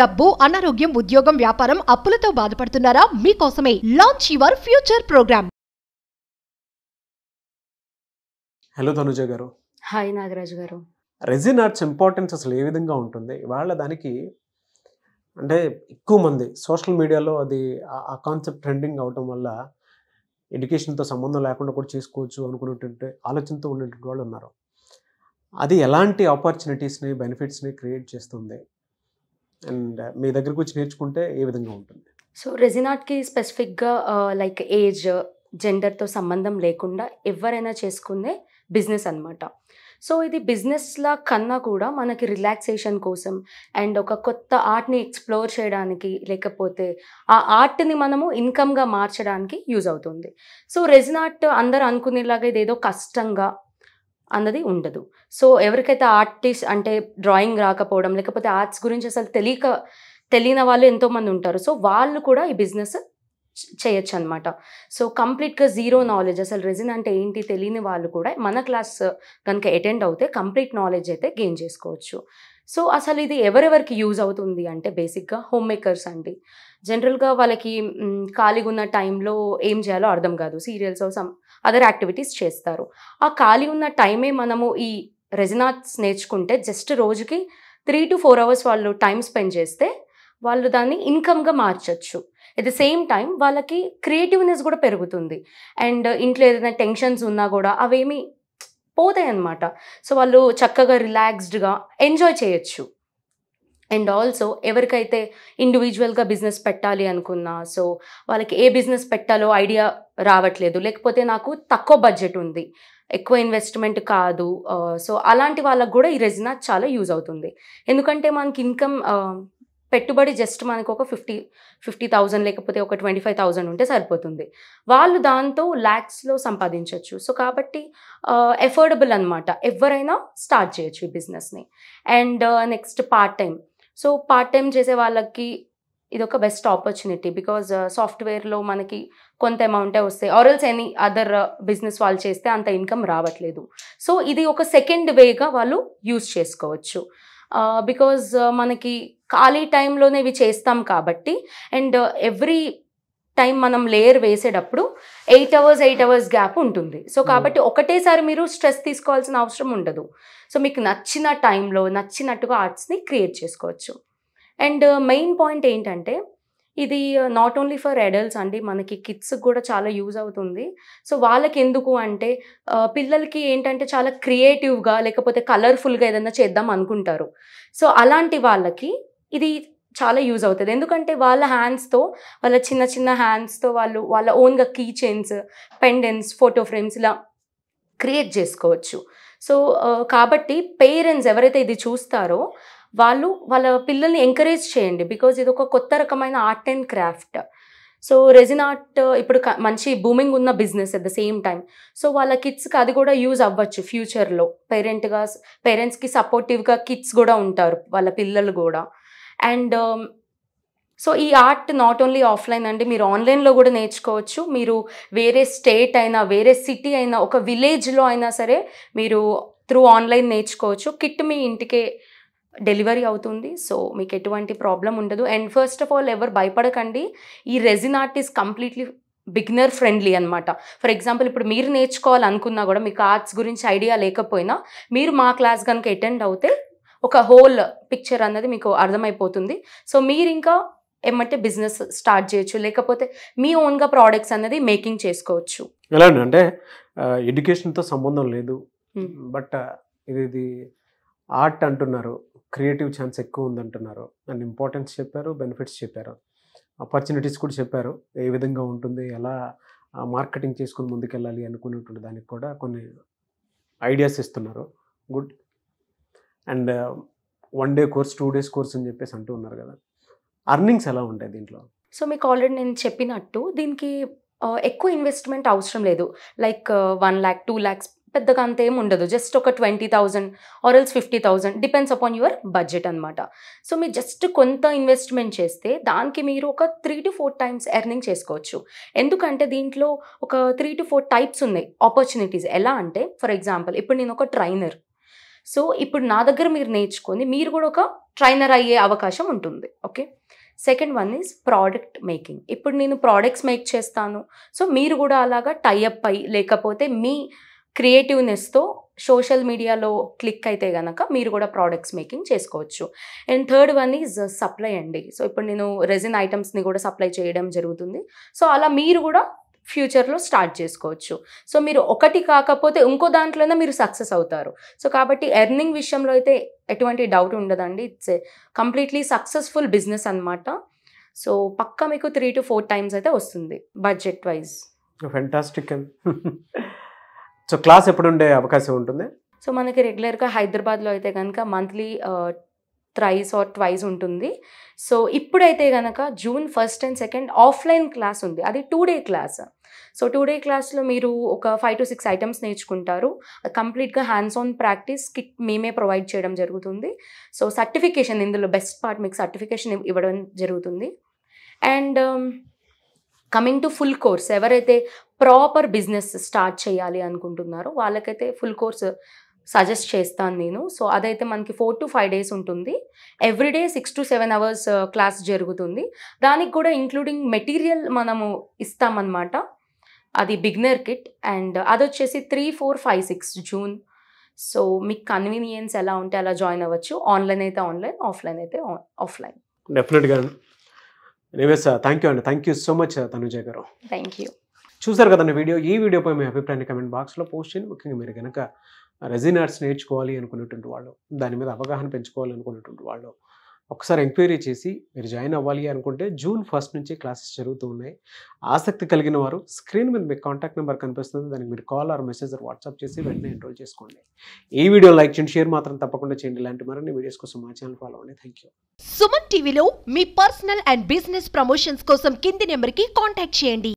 డబ్బు అనారోగ్యం ఉద్యోగం వ్యాపారం అప్పులతో బాధపడుతున్నారా మీకోసమే launch your future program hello Tanuja గారు హాయ్ నాగరాజు గారు రెజిన్ ఆర్ట్స్ ఇంపార్టెన్స్ అసలు ఏ విధంగా ఉంటుంది వాళ్ళ దానికి అంటే ఎక్కువ మంది సోషల్ మీడియాలో అది ఆ కాన్సెప్ట్ ట్రెండింగ్ అవటం వల్ల ఎడ్యుకేషన్తో సంబంధం లేకుండా కూడా చేసుకోవచ్చు అనుకునేటువంటి ఆలోచనతో ఉన్నటువంటి వాళ్ళు ఉన్నారు అది ఎలాంటి ఆపర్చునిటీస్ని బెనిఫిట్స్ని క్రియేట్ చేస్తుంది అండ్ మీ దగ్గరకు వచ్చి నేర్చుకుంటే ఏ విధంగా ఉంటుంది సో రెజినాట్కి స్పెసిఫిక్గా లైక్ ఏజ్ జెండర్తో సంబంధం లేకుండా ఎవరైనా చేసుకునే బిజినెస్ అనమాట సో ఇది బిజినెస్లా కన్నా కూడా మనకి రిలాక్సేషన్ కోసం అండ్ ఒక కొత్త ఆర్ట్ని ఎక్స్ప్లోర్ చేయడానికి లేకపోతే ఆ ఆర్ట్ని మనము ఇన్కమ్గా మార్చడానికి యూజ్ అవుతుంది సో రెజినాట్ అందరు అనుకునేలాగా ఇదేదో కష్టంగా అన్నది ఉండదు సో ఎవరికైతే ఆర్టిస్ట్ అంటే డ్రాయింగ్ రాకపోవడం లేకపోతే ఆర్ట్స్ గురించి అసలు తెలియక తెలియని వాళ్ళు ఎంతోమంది ఉంటారు సో వాళ్ళు కూడా ఈ బిజినెస్ చేయొచ్చు అనమాట సో కంప్లీట్గా జీరో నాలెడ్జ్ అసలు రెజిన్ అంటే ఏంటి తెలియని వాళ్ళు కూడా మన క్లాస్ కనుక అటెండ్ అవుతే కంప్లీట్ నాలెడ్జ్ అయితే గెయిన్ చేసుకోవచ్చు సో అసలు ఇది ఎవరెవరికి యూజ్ అవుతుంది అంటే బేసిక్గా హోమ్ మేకర్స్ అండి జనరల్గా వాళ్ళకి ఖాళీగా ఉన్న టైంలో ఏం చేయాలో అర్థం కాదు సీరియల్స్ సమ్ అదర్ యాక్టివిటీస్ చేస్తారు ఆ ఖాళీ ఉన్న టైమే మనము ఈ రెజినాట్స్ నేర్చుకుంటే జస్ట్ రోజుకి త్రీ టు ఫోర్ అవర్స్ వాళ్ళు టైం స్పెండ్ చేస్తే వాళ్ళు దాన్ని ఇన్కమ్గా మార్చచ్చు ఎట్ ద సేమ్ టైం వాళ్ళకి క్రియేటివ్నెస్ కూడా పెరుగుతుంది అండ్ ఇంట్లో ఏదైనా టెన్షన్స్ ఉన్నా కూడా అవేమి పోతాయి అన్నమాట సో వాళ్ళు చక్కగా రిలాక్స్డ్గా ఎంజాయ్ చేయొచ్చు అండ్ ఆల్సో ఎవరికైతే ఇండివిజువల్గా బిజినెస్ పెట్టాలి అనుకున్నా సో వాళ్ళకి ఏ బిజినెస్ పెట్టాలో ఐడియా రావట్లేదు లేకపోతే నాకు తక్కువ బడ్జెట్ ఉంది ఎక్కువ ఇన్వెస్ట్మెంట్ కాదు సో అలాంటి వాళ్ళకు కూడా ఈ రెజినా చాలా యూజ్ అవుతుంది ఎందుకంటే మనకి ఇన్కమ్ పెట్టుబడి జస్ట్ మనకు ఒక ఫిఫ్టీ ఫిఫ్టీ థౌజండ్ లేకపోతే ఒక ట్వంటీ ఫైవ్ థౌజండ్ ఉంటే సరిపోతుంది వాళ్ళు దాంతో ల్యాక్స్లో సంపాదించవచ్చు సో కాబట్టి ఎఫోర్డబుల్ అనమాట ఎవరైనా స్టార్ట్ చేయొచ్చు ఈ బిజినెస్ని and next part time so part time చేసే వాళ్ళకి ఇది ఒక బెస్ట్ ఆపర్చునిటీ బికాజ్ సాఫ్ట్వేర్లో మనకి కొంత అమౌంటే వస్తాయి ఆర్ఎల్స్ ఎనీ అదర్ బిజినెస్ వాళ్ళు చేస్తే అంత ఇన్కమ్ రావట్లేదు సో ఇది ఒక సెకండ్ వేగా వాళ్ళు యూజ్ చేసుకోవచ్చు బికాజ్ uh, uh, మనకి ఖాళీ టైంలోనే ఇవి చేస్తాం కాబట్టి అండ్ ఎవ్రీ uh, టైం మనం లేయర్ వేసేటప్పుడు eight hours eight hours gap ఉంటుంది సో hmm. కాబట్టి ఒకటేసారి మీరు స్ట్రెస్ తీసుకోవాల్సిన అవసరం ఉండదు సో మీకు నచ్చిన టైంలో నచ్చినట్టుగా ఆర్ట్స్ని క్రియేట్ చేసుకోవచ్చు అండ్ uh, మెయిన్ పాయింట్ ఏంటంటే ఇది నాట్ ఓన్లీ ఫర్ అడల్ట్స్ అండి మనకి కిడ్స్ కూడా చాలా యూజ్ అవుతుంది సో వాళ్ళకి ఎందుకు అంటే uh, పిల్లలకి ఏంటంటే చాలా క్రియేటివ్గా లేకపోతే కలర్ఫుల్గా ఏదైనా చేద్దాం అనుకుంటారు సో అలాంటి వాళ్ళకి ఇది చాలా యూజ్ అవుతుంది ఎందుకంటే వాళ్ళ హ్యాండ్స్తో వాళ్ళ చిన్న చిన్న హ్యాండ్స్తో వాళ్ళు వాళ్ళ ఓన్గా key chains pendants photo frames ఇలా క్రియేట్ చేసుకోవచ్చు సో కాబట్టి పేరెంట్స్ ఎవరైతే ఇది చూస్తారో వాళ్ళు వాళ్ళ పిల్లల్ని ఎంకరేజ్ చేయండి బికాజ్ ఇది ఒక కొత్త రకమైన art and craft so resin art ఇప్పుడు మంచి బూమింగ్ ఉన్న business at the same time so వాళ్ళ కిడ్స్కి అది కూడా యూజ్ అవ్వచ్చు ఫ్యూచర్లో పేరెంట్గా పేరెంట్స్కి సపోర్టివ్గా కిడ్స్ కూడా ఉంటారు వాళ్ళ పిల్లలు కూడా అండ్ సో um, ఈ ఆర్ట్ నాట్ ఓన్లీ ఆఫ్లైన్ అండి మీరు ఆన్లైన్లో కూడా నేర్చుకోవచ్చు మీరు వేరే స్టేట్ అయినా వేరే సిటీ అయినా ఒక విలేజ్లో అయినా సరే మీరు త్రూ ఆన్లైన్ నేర్చుకోవచ్చు కిట్ మీ ఇంటికే డెలివరీ అవుతుంది సో మీకు ఎటువంటి ప్రాబ్లం ఉండదు అండ్ ఫస్ట్ ఆఫ్ ఆల్ ఎవరు భయపడకండి ఈ resin art is completely beginner friendly అనమాట ఫర్ ఎగ్జాంపుల్ ఇప్పుడు మీరు నేర్చుకోవాలనుకున్నా కూడా మీకు ఆర్ట్స్ గురించి ఐడియా లేకపోయినా మీరు మా క్లాస్ కనుక అటెండ్ అవుతే ఒక హోల్ పిక్చర్ అన్నది మీకు అర్థమైపోతుంది సో మీరు ఇంకా ఏమంటే బిజినెస్ స్టార్ట్ చేయొచ్చు లేకపోతే మీ ఓన్గా ప్రోడక్ట్స్ అన్నది మేకింగ్ చేసుకోవచ్చు ఎలా అంటే ఎడ్యుకేషన్తో సంబంధం లేదు hmm. బట్ ఇది ఇది ఆర్ట్ అంటున్నారు క్రియేటివ్ ఛాన్స్ ఎక్కువ ఉందంటున్నారు అండ్ ఇంపార్టెన్స్ చెప్పారు బెనిఫిట్స్ చెప్పారు ఆపర్చునిటీస్ కూడా చెప్పారు ఏ విధంగా ఉంటుంది ఎలా మార్కెటింగ్ చేసుకుని ముందుకెళ్ళాలి అనుకునేటువంటి దానికి కూడా కొన్ని ఐడియాస్ ఇస్తున్నారు good and one day course two days course అని చెప్పేసి అంటూ ఉన్నారు కదా అర్నింగ్స్ ఎలా ఉంటాయి దీంట్లో సో మీకు ఆల్రెడీ నేను చెప్పినట్టు దీనికి uh, ఎక్కువ ఇన్వెస్ట్మెంట్ అవసరం లేదు like one lakh two lakhs పెద్దగా అంత ఏమి ఉండదు జస్ట్ ఒక twenty thousand or else fifty thousand depends upon your budget అనమాట సో మీరు జస్ట్ కొంత ఇన్వెస్ట్మెంట్ చేస్తే దానికి మీరు ఒక three to four times earning చేసుకోవచ్చు ఎందుకంటే దీంట్లో ఒక త్రీ టు ఫోర్ టైప్స్ ఉన్నాయి ఆపర్చునిటీస్ ఎలా అంటే ఫర్ ఎగ్జాంపుల్ ఇప్పుడు నేను ఒక ట్రైనర్ సో ఇప్పుడు నా దగ్గర మీరు నేర్చుకొని మీరు కూడా ఒక ట్రైనర్ అయ్యే అవకాశం ఉంటుంది okay second one is product making ఇప్పుడు నేను ప్రోడక్ట్స్ మేక్ చేస్తాను సో మీరు కూడా అలాగా టైఅప్ అయ్యి లేకపోతే మీ క్రియేటివ్నెస్తో సోషల్ మీడియాలో క్లిక్ అయితే కనుక మీరు కూడా ప్రోడక్ట్స్ మేకింగ్ చేసుకోవచ్చు and third one is supply అండి సో ఇప్పుడు నేను రెజిన్ ఐటమ్స్ని కూడా సప్లై చేయడం జరుగుతుంది సో అలా మీరు కూడా ఫ్యూచర్లో స్టార్ట్ చేసుకోవచ్చు సో మీరు ఒకటి కాకపోతే ఇంకో దాంట్లోనే మీరు సక్సెస్ అవుతారు సో కాబట్టి ఎర్నింగ్ విషయంలో అయితే ఎటువంటి డౌట్ ఉండదండి ఇట్స్ కంప్లీట్లీ సక్సెస్ఫుల్ బిజినెస్ అనమాట సో పక్క మీకు త్రీ టు ఫోర్ టైమ్స్ అయితే వస్తుంది budget wise fantastic so class ఎప్పుడు ఉండే అవకాశం ఉంటుంది సో మనకి రెగ్యులర్గా హైదరాబాద్లో అయితే కనుక మంత్లీ థ్రైస్ ఆర్ ట్వైస్ ఉంటుంది సో ఇప్పుడైతే కనుక June first and second offline class ఉంది అది two day class so two day క్లాస్లో మీరు ఒక ఫైవ్ టు సిక్స్ ఐటమ్స్ నేర్చుకుంటారు కంప్లీట్గా హ్యాండ్స్ ఆన్ ప్రాక్టీస్ కిట్ మేమే ప్రొవైడ్ చేయడం జరుగుతుంది సో సర్టిఫికేషన్ ఇందులో బెస్ట్ పార్ట్ మీకు సర్టిఫికేషన్ ఇవ్వడం జరుగుతుంది and coming to full course ఎవరైతే ప్రాపర్ బిజినెస్ స్టార్ట్ చేయాలి అనుకుంటున్నారో వాళ్ళకైతే ఫుల్ కోర్స్ సజెస్ట్ చేస్తాను నేను సో అదైతే మనకి ఫోర్ టు ఫైవ్ డేస్ ఉంటుంది every day six to seven hours class జరుగుతుంది దానికి కూడా ఇంక్లూడింగ్ మెటీరియల్ మనము ఇస్తామన్నమాట అది బిగ్నర్ కిట్ అండ్ అది వచ్చేసి three four five six June so మీకు కన్వీనియన్స్ ఎలా ఉంటే అలా జాయిన్ అవ్వచ్చు ఆన్లైన్ అయితే ఆన్లైన్ ఆఫ్లైన్ అయితే ఆఫ్లైన్ డెఫినెట్గా ఎనీవేస్ థ్యాంక్ యూ అండి thank you so much Tanuja గారు థ్యాంక్ యూ చూసారు కదండి వీడియో ఈ వీడియోపై మీ అభిప్రాయాన్ని కమెంట్ బాక్స్లో పోస్ట్ చేయండి ముఖ్యంగా మీరు కనుక రెజిన్ ఆర్ట్స్ నేర్చుకోవాలి అనుకునేటువంటి వాళ్ళు దాని మీద అవగాహన పెంచుకోవాలి అనుకునేటువంటి వాళ్ళు ఒకసారి ఎంక్వైరీ చేసి మీరు జాయిన్ అవ్వాలి అనుకుంటే జూన్ ఫస్ట్ నుంచి క్లాసెస్ జరుగుతూ ఉన్నాయి ఆసక్తి కలిగిన వారు స్క్రీన్ మీద మీకు కాంటాక్ట్ నెంబర్ కనిపిస్తుంది దానికి మీరు call or message or WhatsApp చేసి వెంటనే ఎన్రోల్ చేసుకోండి ఈ వీడియో లైక్ చేయండి షేర్ మాత్రం తప్పకుండా చేయండి ఇలాంటి మరిన్ని వీడియోస్ కోసం మా ఛానల్ ఫాలో అవ్వండి థ్యాంక్ యూ సుమన్ టీవీలో మీ పర్సనల్ అండ్ బిజినెస్ ప్రమోషన్స్ కోసం కింది నెంబర్కి కాంటాక్ట్ చేయండి